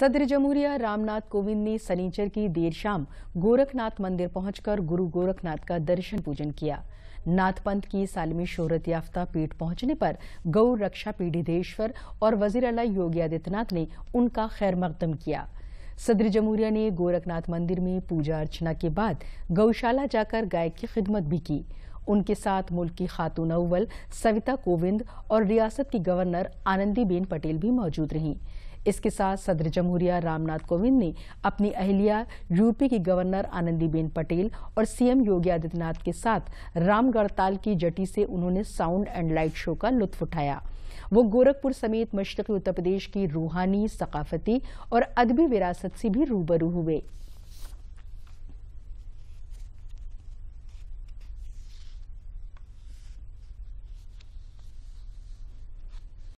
सदर जमहूरिया रामनाथ कोविंद ने सनीचर की देर शाम गोरखनाथ मंदिर पहुंचकर गुरु गोरखनाथ का दर्शन पूजन किया नाथ पंथ की सालमी शोहरत याफ्ता पीठ पहुंचने पर गौ रक्षा पीढ़ीधेश्वर और वजीर अला योगी आदित्यनाथ ने उनका खैर मकदम किया सदर जमहूरिया ने गोरखनाथ मंदिर में पूजा अर्चना के बाद गौशाला जाकर गाय की खिदमत भी की उनके साथ मुल्क की खातून अव्वल सविता कोविंद और रियासत की गवर्नर आनंदीबेन पटेल भी मौजूद रहीं इसके साथ सदर जमहूरिया रामनाथ कोविंद ने अपनी अहलिया यूपी की गवर्नर आनंदीबेन पटेल और सीएम योगी आदित्यनाथ के साथ रामगढ़ताल की जटी से उन्होंने साउंड एंड लाइट शो का लुत्फ उठाया वो गोरखपुर समेत मशरकी उत्तर प्रदेश की रूहानी सकाफती और अदबी विरासत से भी रूबरू हुए